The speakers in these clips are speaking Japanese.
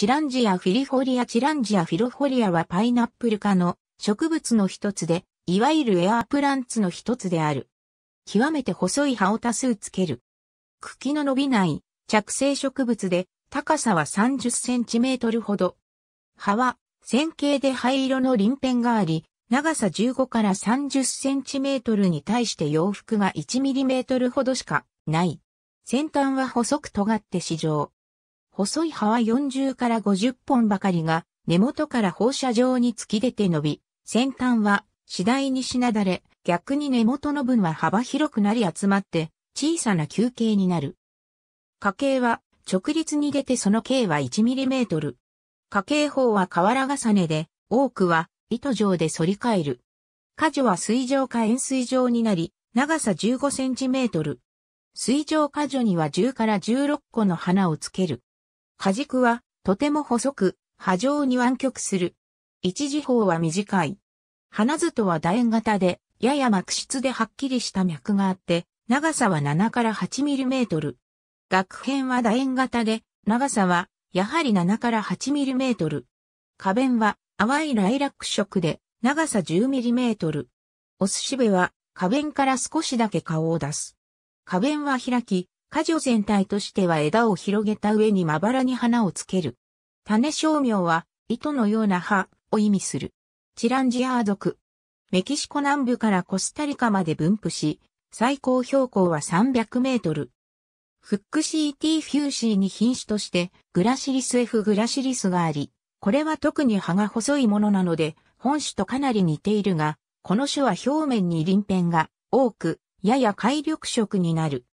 チランジアフィリフォリアチランジアフィロフォリアはパイナップル科の植物の一つで、いわゆるエアープランツの一つである。極めて細い葉を多数つける。茎の伸びない着生植物で高さは30センチメートルほど。葉は線形で灰色の鱗片があり、長さ15から30センチメートルに対して洋服が1ミリメートルほどしかない。先端は細く尖って市場。細い葉は40から50本ばかりが、根元から放射状に突き出て伸び、先端は次第にしなだれ、逆に根元の分は幅広くなり集まって、小さな球形になる。花形は直立に出てその径は 1mm。花形法は瓦重ねで、多くは糸状で反り返る。花樹は水上か円錐状になり、長さ 15cm。水上花樹には10から16個の花をつける。果軸はとても細く、波状に湾曲する。一時方は短い。花図とは楕円型で、やや膜質ではっきりした脈があって、長さは7から8ミリメートル。額辺は楕円型で、長さはやはり7から8ミリメートル。花弁は淡いライラック色で、長さ10ミリメートル。お寿司部は花弁から少しだけ顔を出す。花弁は開き、果樹全体としては枝を広げた上にまばらに花をつける。種商名は糸のような葉を意味する。チランジアー族。メキシコ南部からコスタリカまで分布し、最高標高は300メートル。フックシーティフューシーに品種としてグラシリス F グラシリスがあり、これは特に葉が細いものなので、本種とかなり似ているが、この種は表面に鱗片が多く、やや海緑色になる。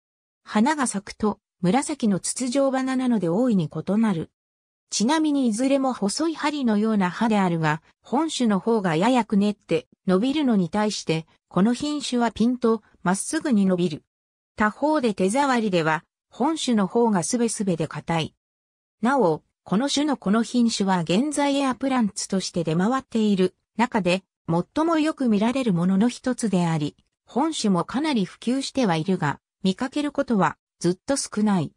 花が咲くと紫の筒状花なので大いに異なる。ちなみにいずれも細い針のような葉であるが、本種の方がややくねって伸びるのに対して、この品種はピンとまっすぐに伸びる。他方で手触りでは、本種の方がすべすべで硬い。なお、この種のこの品種は現在エアプランツとして出回っている中で最もよく見られるものの一つであり、本種もかなり普及してはいるが、見かけることはずっと少ない。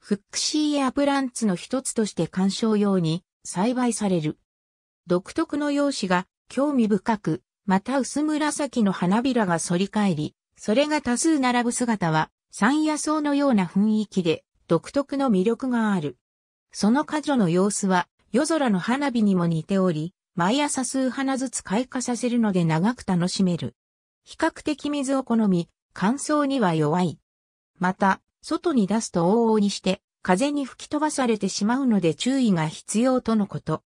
フックシーアプランツの一つとして観賞用に栽培される。独特の容姿が興味深く、また薄紫の花びらが反り返り、それが多数並ぶ姿は山野草のような雰囲気で独特の魅力がある。その果女の様子は夜空の花火にも似ており、毎朝数花ずつ開花させるので長く楽しめる。比較的水を好み、乾燥には弱い。また、外に出すと往々にして、風に吹き飛ばされてしまうので注意が必要とのこと。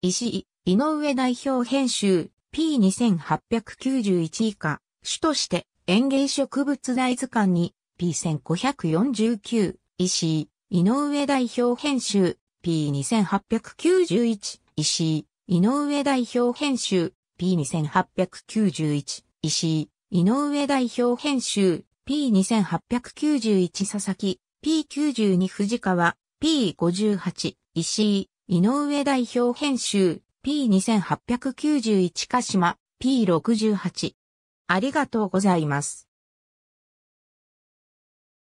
石井、井上代表編集、P2891 以下、主として園芸植物大図鑑に P1549、石井、井上代表編集、P2891、石井、井上代表編集、P2891、石井、井上代表編集、P2891 佐々木、P92 藤川、P58 石井、井上代表編集、P2891 鹿島、P68。ありがとうございます。